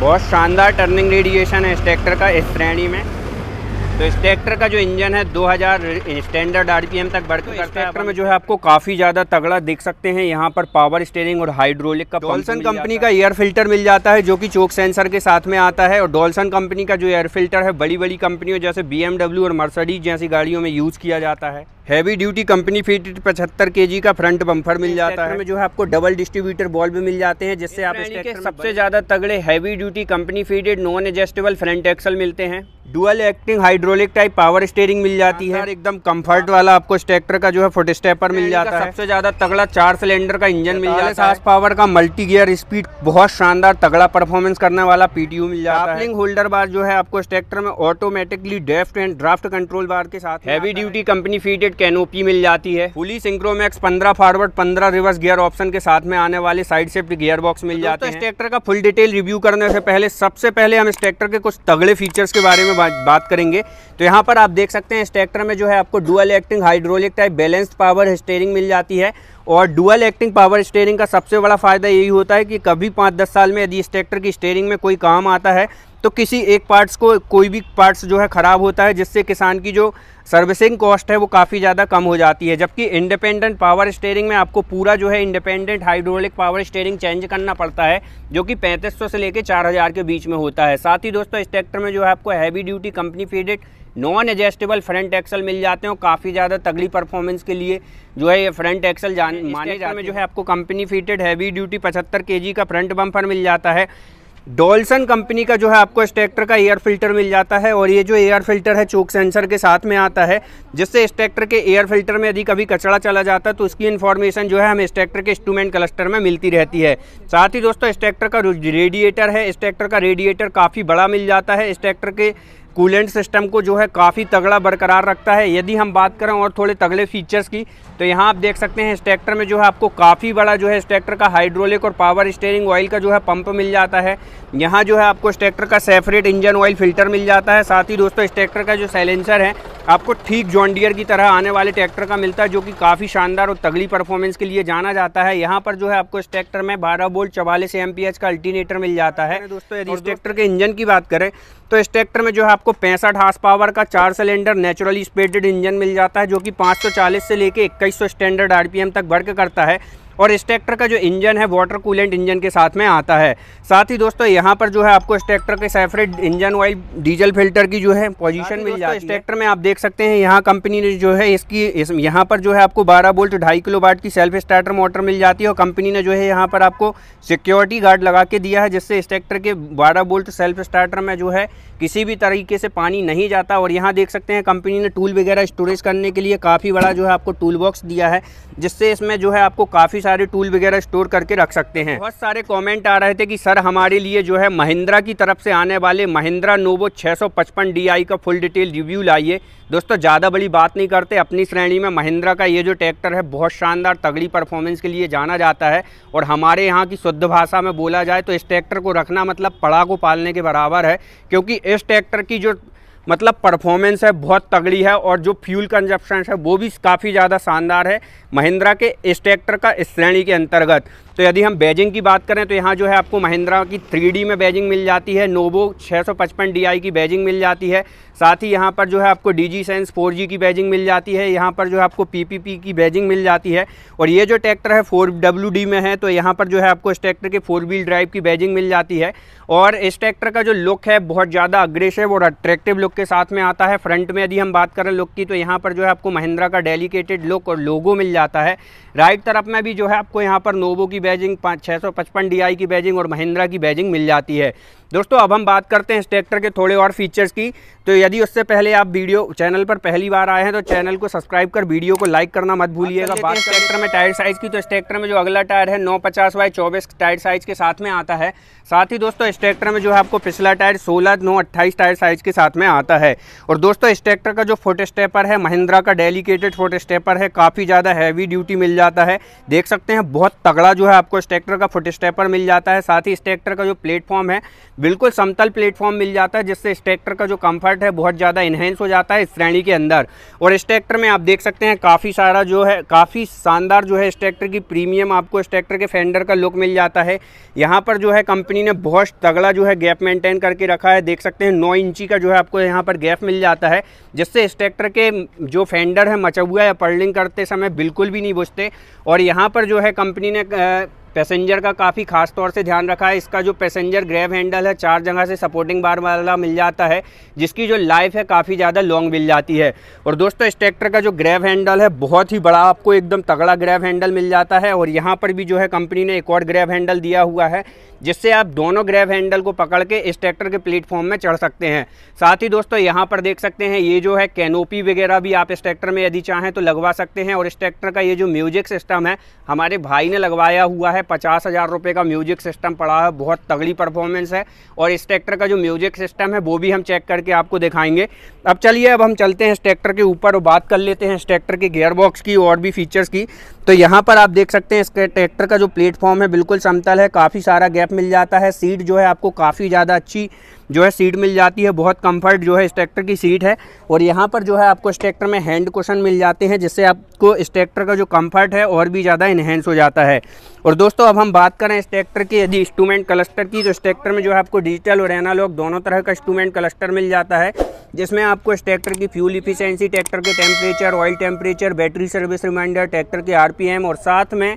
बहुत शानदार turning radiation है इस ट्रैक्टर का इस श्रेणी में तो इस ट्रैक्टर का जो इंजन है 2000 स्टैंडर्ड आरपीएम तक बढ़ तो ट्रैक्टर में जो है आपको काफ़ी ज़्यादा तगड़ा देख सकते हैं यहाँ पर पावर स्टेयरिंग और हाइड्रोलिक का डॉल्सन कंपनी का एयर फिल्टर मिल जाता है जो कि चोक सेंसर के साथ में आता है और डॉल्सन कंपनी का जो एयर फिल्टर है बड़ी बड़ी कंपनियों जैसे बी और मर्सडीज जैसी गाड़ियों में यूज़ किया जाता है हैवी ड्यूटी कंपनी फिटेड पचहत्तर के का फ्रंट बम्फर मिल जाता है में जो है आपको डबल डिस्ट्रीब्यूटर बॉल भी मिल जाते हैं जिससे आप इसके सबसे ज़्यादा तगड़े heavy duty company fitted non adjustable front axle मिलते हैं dual acting hydraulic type power steering मिल जाती है एकदम कंफर्ट वाला आपको स्ट्रेक्टर का जो है फुट स्टेपर मिल जाता है सबसे ज्यादा तगड़ा चार सिलेंडर का इंजन मिल जाता है सास पावर का मल्टी गियर स्पीड बहुत शानदार तगड़ा परफॉर्मेंस करने वाला पीटीयू मिल जाता है होल्डर बार जो है आपको स्ट्रेक्टर में automatically depth and draft control बार के साथ heavy duty company fitted canopy मिल जाती है fully synchromesh 15 forward 15 reverse gear option के साथ में आने वाले साइड शिफ्ट गियर बॉक्स मिल तो जाते हैं इस ट्रैक्टर का फुल डिटेल रिव्यू करने से पहले सबसे पहले हम इस ट्रैक्टर के कुछ तगड़े फीचर्स के बारे में बात करेंगे तो यहाँ पर आप देख सकते हैं इस ट्रैक्टर में जो है आपको dual acting hydraulic type balanced power steering मिल जाती है और डुअल एक्टिंग पावर स्टेयरिंग का सबसे बड़ा फ़ायदा यही होता है कि कभी पाँच दस साल में यदि इस ट्रैक्टर की स्टेयरिंग में कोई काम आता है तो किसी एक पार्ट्स को कोई भी पार्ट्स जो है ख़राब होता है जिससे किसान की जो सर्विसिंग कॉस्ट है वो काफ़ी ज़्यादा कम हो जाती है जबकि इंडिपेंडेंट पावर स्टेयरिंग में आपको पूरा जो है independent hydraulic power steering change करना पड़ता है जो कि 3500 से लेकर 4000 के बीच में होता है साथ ही दोस्तों इस ट्रैक्टर में जो है आपको heavy duty company fitted non adjustable front axle मिल जाते हैं और काफ़ी ज़्यादा तगड़ी परफॉर्मेंस के लिए जो है ये फ्रंट एक्सल जान माने जाते हैं जो है आपको कंपनी फीटेड हैवी ड्यूटी पचहत्तर के का फ्रंट बम्पर मिल जाता है डॉल्सन कंपनी का जो है आपको इस ट्रैक्टर का एयर फिल्टर मिल जाता है और ये जो एयर फिल्टर है चोक सेंसर के साथ में आता है जिससे इस ट्रैक्टर के एयर फिल्टर में यदि कभी कचरा चला जाता है तो उसकी इन्फॉर्मेशन जो है हमें इस ट्रैक्टर के इंस्ट्रूमेंट क्लस्टर में मिलती रहती है साथ ही दोस्तों इस ट्रैक्टर का रेडिएटर है इस ट्रैक्टर का रेडिएटर काफ़ी बड़ा मिल जाता है इस ट्रैक्टर के कूलेंट सिस्टम को जो है काफ़ी तगड़ा बरकरार रखता है यदि हम बात करें और थोड़े तगड़े फीचर्स की तो यहाँ आप देख सकते हैं इस ट्रैक्टर में जो है आपको काफ़ी बड़ा जो है इस ट्रैक्टर का हाइड्रोलिक और पावर स्टेयरिंग ऑयल का जो है पंप मिल जाता है यहाँ जो है आपको इस ट्रैक्टर का सेफरेट इंजन ऑयल फिल्टर मिल जाता है साथ ही दोस्तों इस ट्रैक्टर का जो सैलेंसर है आपको ठीक जॉन डियर की तरह आने वाले ट्रैक्टर का मिलता है जो कि काफ़ी शानदार और तगड़ी परफॉर्मेंस के लिए जाना जाता है यहाँ पर जो है आपको इस ट्रैक्टर में 12 बोल्ट चवालीस एम का अल्टीनेटर मिल जाता है दोस्तों यदि इस ट्रैक्टर के इंजन की बात करें तो इस ट्रैक्टर में जो है आपको पैंसठ हार्स पावर का चार सिलेंडर नेचुरली स्पेडेड इंजन मिल जाता है जो कि पाँच से लेकर इक्कीस स्टैंडर्ड आर तक वर्क करता है और इस ट्रैक्टर का जो इंजन है वाटर कूलेंट इंजन के साथ में आता है साथ ही दोस्तों यहाँ पर जो है आपको इस ट्रैक्टर के separate engine oil diesel filter की जो है पोजीशन मिल जाती है इस ट्रैक्टर में आप देख सकते हैं यहाँ कंपनी ने जो है इसकी इस यहाँ पर जो है आपको बारह बोल्ट ढाई किलो वाट की सेल्फ स्टार्टर मोटर मिल जाती है और कंपनी ने जो है यहाँ पर आपको सिक्योरिटी गार्ड लगा के दिया है जिससे इस ट्रैक्टर के बारह बोल्ट सेल्फ स्टार्टर में जो है किसी भी तरीके से पानी नहीं जाता और यहाँ देख सकते हैं कंपनी ने टूल वगैरह स्टोरेज करने के लिए काफ़ी बड़ा जो है आपको टूल बॉक्स दिया है जिससे इसमें जो है आपको काफ़ी सारे टूल वगैरह स्टोर करके रख सकते हैं बहुत सारे कॉमेंट आ रहे थे कि सर हमारे लिए जो है महिंद्रा की तरफ से आने वाले महिंद्रा नोवो 655 डीआई का फुल डिटेल रिव्यू लाइए दोस्तों ज़्यादा बड़ी बात नहीं करते अपनी श्रेणी में महिंद्रा का ये जो ट्रैक्टर है बहुत शानदार तगड़ी परफॉर्मेंस के लिए जाना जाता है और हमारे यहाँ की शुद्ध भाषा में बोला जाए तो इस ट्रैक्टर को रखना मतलब पड़ा को पालने के बराबर है क्योंकि इस ट्रैक्टर की जो मतलब परफॉर्मेंस है बहुत तगड़ी है और जो फ्यूल कंजप्शन है वो भी काफ़ी ज़्यादा शानदार है महिंद्रा के इस ट्रैक्टर का इस श्रेणी के अंतर्गत तो यदि हम बैजिंग की बात करें तो यहाँ जो है आपको महिंद्रा की थ्री में बैजिंग मिल जाती है नोवो 655 डीआई की बैजिंग मिल जाती है साथ ही यहाँ पर जो है आपको डी जी सेंस फोर की बैजिंग मिल जाती है यहाँ पर जो है आपको पी की बैजिंग मिल जाती है और ये जो ट्रैक्टर है फोर डब्ल्यू में है तो यहाँ पर जो है आपको इस ट्रैक्टर के फोर व्हील ड्राइव की बैजिंग मिल जाती है और इस ट्रैक्टर का जो लुक है बहुत ज़्यादा अग्रेसिव और अट्रैक्टिव लुक आपके साथ में आता है फ्रंट में यदि हम बात करें लुक की तो यहाँ पर जो है आपको महिंद्रा का डेलीकेटेड लुक और लोगो मिल जाता है राइट तरफ में भी जो है आपको यहाँ पर नोवो की बैजिंग पाँच छः सौ पचपन डी की बैजिंग और महिंद्रा की बैजिंग मिल जाती है दोस्तों अब हम बात करते हैं इस ट्रैक्टर के थोड़े और फीचर्स की तो यदि उससे पहले आप वीडियो चैनल पर पहली बार आए हैं तो चैनल को सब्सक्राइब कर वीडियो को लाइक करना मत भूलिएगा बात ट्रैक्टर में टायर साइज़ की तो इस ट्रैक्टर में जो अगला टायर है नौ पचास बाई चौबीस टायर साइज़ के साथ में आता है साथ ही दोस्तों इस ट्रैक्टर में जो है आपको पिछला टायर सोलह नौ अट्ठाईस टायर साइज़ के साथ में आता है होता है और दोस्तों इस ट्रैक्टर का जो फोटो स्टेपर है महिंद्रा का डेलीकेटेड फोटो स्टेपर है काफ़ी ज़्यादा हैवी ड्यूटी मिल जाता है देख सकते हैं बहुत तगड़ा जो है आपको इस ट्रैक्टर का फोटो स्टेपर मिल जाता है साथ ही इस ट्रैक्टर का जो प्लेटफॉर्म है बिल्कुल समतल प्लेटफॉर्म मिल जाता है जिससे इस ट्रैक्टर का जो कम्फर्ट है बहुत ज़्यादा इन्हेंस हो जाता है इस श्रेणी के अंदर और इस ट्रैक्टर में आप देख सकते हैं काफ़ी सारा जो है काफ़ी शानदार जो है इस ट्रैक्टर की प्रीमियम आपको इस ट्रैक्टर के फेंडर का लुक मिल जाता है यहाँ पर जो है कंपनी ने बहुत तगड़ा जो है गैप मेंटेन करके रखा है देख सकते हैं नौ इंची का जो है आपको यहाँ यहाँ पर गैप मिल जाता है जिससे इस ट्रैक्टर के जो फेंडर है मचौआ या पर्लिंग करते समय बिल्कुल भी नहीं बुझते और यहाँ पर जो है कंपनी ने पैसेंजर का काफ़ी खास तौर से ध्यान रखा है इसका जो पैसेंजर ग्रैब हैंडल है चार जगह से सपोर्टिंग बार वाला मिल जाता है जिसकी जो लाइफ है काफ़ी ज़्यादा लॉन्ग मिल जाती है और दोस्तों इस ट्रैक्टर का जो ग्रैब हैंडल है बहुत ही बड़ा आपको एकदम तगड़ा ग्रैब हैंडल मिल जाता है और यहाँ पर भी जो है कंपनी ने एक और ग्रैब हैंडल दिया हुआ है जिससे आप दोनों ग्रैब हैंडल को पकड़ के इस ट्रैक्टर के प्लेटफॉर्म में चढ़ सकते हैं साथ ही दोस्तों यहाँ पर देख सकते हैं ये जो है कैनोपी वगैरह भी आप इस ट्रैक्टर में यदि चाहें तो लगवा सकते हैं और इस ट्रैक्टर का ये जो म्यूजिक सिस्टम है हमारे भाई ने लगवाया हुआ है पचास हज़ार रुपये का म्यूजिक सिस्टम पड़ा है बहुत तगड़ी परफॉर्मेंस है और इस ट्रैक्टर का जो म्यूजिक सिस्टम है वो भी हम चेक करके आपको दिखाएंगे अब चलिए अब हम चलते हैं इस ट्रैक्टर के ऊपर और बात कर लेते हैं इस ट्रैक्टर के गेयर बॉक्स की और भी फीचर्स की तो यहाँ पर आप देख सकते हैं इसके ट्रैक्टर का जो प्लेटफॉर्म है बिल्कुल समतल है काफ़ी सारा गैप मिल जाता है सीट जो है आपको काफ़ी ज़्यादा अच्छी जो है सीट मिल जाती है बहुत कंफर्ट जो है इस ट्रैक्टर की सीट है और यहाँ पर जो है आपको इस ट्रैक्टर में हैंड क्वेश्चन मिल जाते हैं जिससे आपको इस ट्रैक्टर का जो कंफर्ट है और भी ज़्यादा इन्हेंस हो जाता है और दोस्तों अब हम बात करें इस ट्रैक्टर की यदि इंस्ट्रूमेंट क्लस्टर की तो इस ट्रैक्टर में जो है आपको डिजिटल और एनालॉग दोनों तरह का इंस्ट्रूमेंट क्लस्टर मिल जाता है जिसमें आपको इस ट्रैक्टर की फ्यूल इफिशेंसी ट्रैक्टर के temperature oil temperature battery service reminder tractor के आर और साथ में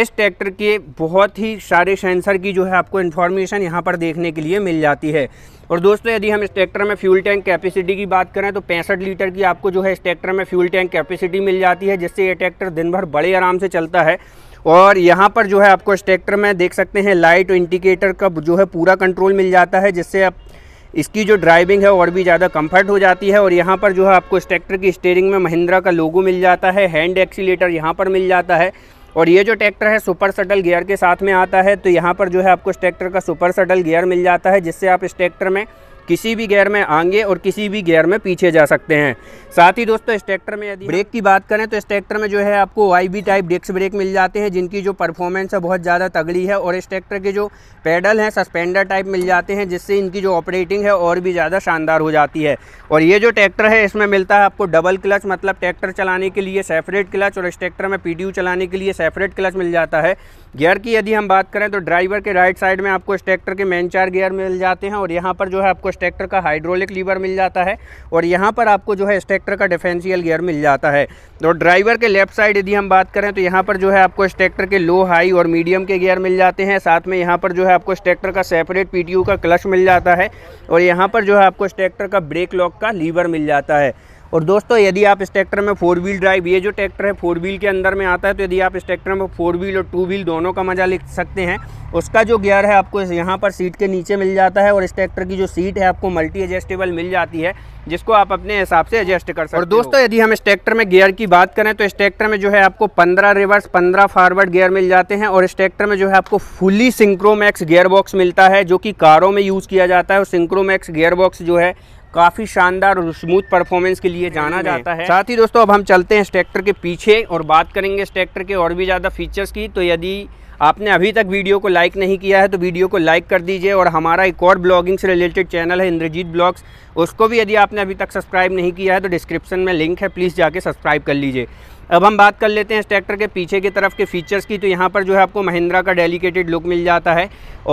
इस ट्रैक्टर के बहुत ही सारे सेंसर की जो है आपको इन्फॉर्मेशन यहाँ पर देखने के लिए मिल जाती है और दोस्तों यदि हम इस ट्रैक्टर में फ्यूल टैंक कैपेसिटी की बात करें तो पैंसठ लीटर की आपको जो है इस ट्रैक्टर में फ्यूल टैंक कैपेसिटी मिल जाती है जिससे ये ट्रैक्टर दिन भर बड़े आराम से चलता है और यहाँ पर जो है आपको इस ट्रैक्टर में देख सकते हैं लाइट और इंडिकेटर का जो है पूरा कंट्रोल मिल जाता है जिससे आप इसकी जो ड्राइविंग है और भी ज़्यादा कंफर्ट हो जाती है और यहाँ पर जो है आपको इस ट्रैक्टर की स्टेयरिंग में महिंद्रा का लोगो मिल जाता है हैंड एक्सीटर यहाँ पर मिल जाता है और ये जो ट्रैक्टर है सुपर सटल गियर के साथ में आता है तो यहाँ पर जो है आपको इस ट्रैक्टर का सुपर सटल गियर मिल जाता है जिससे आप इस ट्रैक्टर में किसी भी गेयर में आगे और किसी भी गेयर में पीछे जा सकते हैं साथ ही दोस्तों इस ट्रैक्टर में यदि ब्रेक की बात करें तो इस ट्रैक्टर में जो है आपको वाई बी टाइप डिस्क ब्रेक मिल जाते हैं जिनकी जो परफॉर्मेंस है बहुत ज़्यादा तगड़ी है और इस ट्रैक्टर के जो पैडल हैं सस्पेंडर टाइप मिल जाते हैं जिससे इनकी जो ऑपरेटिंग है और भी ज़्यादा शानदार हो जाती है और ये जो ट्रैक्टर है इसमें मिलता है आपको डबल क्लच मतलब ट्रैक्टर चलाने के लिए सेपरेट क्लच और इस ट्रैक्टर में पी चलाने के लिए सेपरेट क्लच मिल जाता है गियर की यदि हम बात करें तो ड्राइवर के राइट साइड में आपको स्ट्रैक्टर के मेन चार गियर मिल जाते हैं और यहाँ पर जो है आपको स्ट्रैक्टर का हाइड्रोलिक लीवर मिल जाता है और यहाँ पर आपको जो है स्ट्रैक्टर का डिफेंशियल गियर मिल जाता है तो ड्राइवर के लेफ्ट साइड यदि हम बात करें तो यहाँ पर जो है आपको स्ट्रैक्टर के लो हाई और मीडियम के गियर मिल जाते हैं साथ में यहाँ पर जो है आपको स्ट्रैक्टर का सेपरेट पी का क्लच मिल जाता है और यहाँ पर जो है आपको स्ट्रैक्टर का ब्रेक लॉक का लीवर मिल जाता है और दोस्तों यदि आप इस ट्रैक्टर में फोर व्हील ड्राइव ये जो ट्रैक्टर है फोर व्हील के अंदर में आता है तो यदि आप इस ट्रैक्टर में फोर व्हील और टू व्हील दोनों का मजा ले सकते हैं उसका जो गियर है आपको यहाँ पर सीट के नीचे मिल जाता है और इस ट्रैक्टर की जो सीट है आपको मल्टी एडजस्टेबल मिल जाती है जिसको आप अपने हिसाब से एडजस्ट कर सकते और दोस्तों यदि हम इस ट्रैक्टर में गियर की बात करें तो इस ट्रैक्टर में जो है आपको पंद्रह रिवर्स पंद्रह फॉरवर्ड गियर मिल जाते हैं और इस ट्रैक्टर में जो है आपको फुली सिंक्रोमैक्स गियर बॉक्स मिलता है जो कि कारों में यूज़ किया जाता है और सिंक्रोमैक्स गियर बॉक्स जो है काफ़ी शानदार और स्मूथ परफॉर्मेंस के लिए जाना जाता है साथ ही दोस्तों अब हम चलते हैं इस ट्रैक्टर के पीछे और बात करेंगे इस ट्रैक्टर के और भी ज़्यादा फीचर्स की तो यदि आपने अभी तक वीडियो को लाइक नहीं किया है तो वीडियो को लाइक कर दीजिए और हमारा एक और ब्लॉगिंग से रिलेटेड चैनल है इंद्रजीत ब्लॉग्स उसको भी यदि आपने अभी तक सब्सक्राइब नहीं किया है तो डिस्क्रिप्शन में लिंक है प्लीज़ जाके सब्सक्राइब कर लीजिए अब हम बात कर लेते हैं इस ट्रैक्टर के पीछे की तरफ के फीचर्स की तो यहाँ पर जो है आपको महिंद्रा का डेलीकेटेड लुक मिल जाता है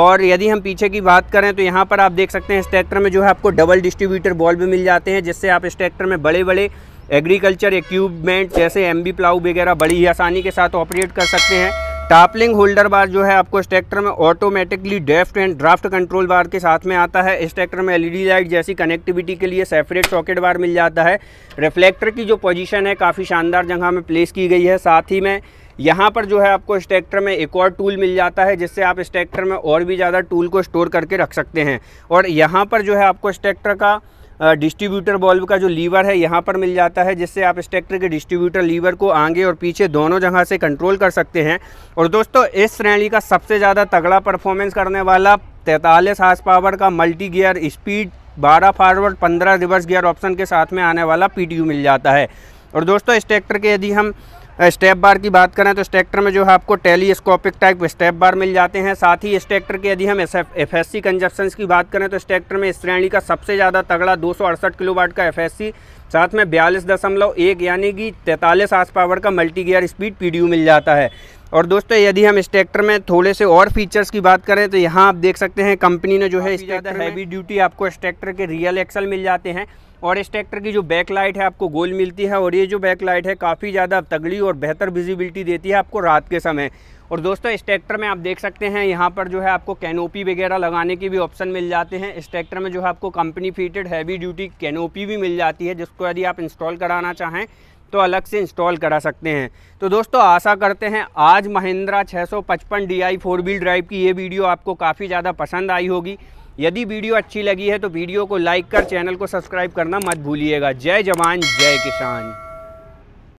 और यदि हम पीछे की बात करें तो यहाँ पर आप देख सकते हैं इस ट्रैक्टर में जो है आपको डबल डिस्ट्रीब्यूटर बॉल भी मिल जाते हैं जिससे आप इस ट्रैक्टर में बड़े बड़े एग्रीकल्चर इक्विपमेंट जैसे एम बी वगैरह बड़ी ही आसानी के साथ ऑपरेट कर सकते हैं टापलिंग होल्डर बार जो है आपको इस ट्रैक्टर में automatically depth and draft control बार के साथ में आता है इस ट्रैक्टर में एलईडी लाइट जैसी कनेक्टिविटी के लिए सेपरेट सॉकेट बार मिल जाता है रिफ्लेक्टर की जो पोजीशन है काफ़ी शानदार जगह में प्लेस की गई है साथ ही में यहाँ पर जो है आपको इस ट्रैक्टर में एक और टूल मिल जाता है जिससे आप इस ट्रैक्टर में और भी ज़्यादा टूल को स्टोर करके रख सकते हैं और यहाँ पर जो है आपको इस ट्रैक्टर का डिस्ट्रीब्यूटर बॉल्व का जो लीवर है यहाँ पर मिल जाता है जिससे आप इस ट्रैक्टर के डिस्ट्रीब्यूटर लीवर को आगे और पीछे दोनों जगह से कंट्रोल कर सकते हैं और दोस्तों इस श्रेणी का सबसे ज़्यादा तगड़ा परफॉर्मेंस करने वाला तैंतालीस हाथ पावर का मल्टी गियर स्पीड बारह फॉरवर्ड पंद्रह रिवर्स गियर ऑप्शन के साथ में आने वाला पी मिल जाता है और दोस्तों इस ट्रैक्टर के यदि हम स्टेप बार की बात करें तो इस ट्रैक्टर में जो है आपको टेलीस्कोपिक टाइप स्टेप बार मिल जाते हैं साथ ही इस ट्रैक्टर के यदि हम एस एफ एस सी की बात करें तो इस ट्रैक्टर में इस श्रेणी का सबसे ज़्यादा तगड़ा दो सौ अड़सठ किलोवाट का एफ एस सी साथ में बयालीस दशमलव एक यानी कि तैंतालीस आस पावर का मल्टी गियर स्पीड पी डी यू मिल जाता है और दोस्तों यदि हम इस ट्रैक्टर में थोड़े से और फीचर्स की बात करें तो यहाँ आप देख सकते हैं कंपनी ने जो है इस ज़्यादा हैवी ड्यूटी आपको इस ट्रैक्टर के रियल एक्सल मिल जाते हैं और इस ट्रैक्टर की जो बैक लाइट है आपको गोल मिलती है और ये जो बैक लाइट है काफ़ी ज़्यादा तगड़ी और बेहतर विजिबिलिटी देती है आपको रात के समय और दोस्तों इस ट्रैक्टर में आप देख सकते हैं यहाँ पर जो है आपको कैनोपी वगैरह लगाने के भी ऑप्शन मिल जाते हैं इस ट्रैक्टर में जो है आपको company fitted heavy duty canopy भी मिल जाती है जिसको यदि आप इंस्टॉल कराना चाहें तो अलग से इंस्टॉल करा सकते हैं तो दोस्तों आशा करते हैं आज Mahindra 655 DI four wheel drive की ये वीडियो आपको काफ़ी ज़्यादा पसंद आई होगी यदि वीडियो अच्छी लगी है तो वीडियो को लाइक कर चैनल को सब्सक्राइब करना मत भूलिएगा जय जवान जय किसान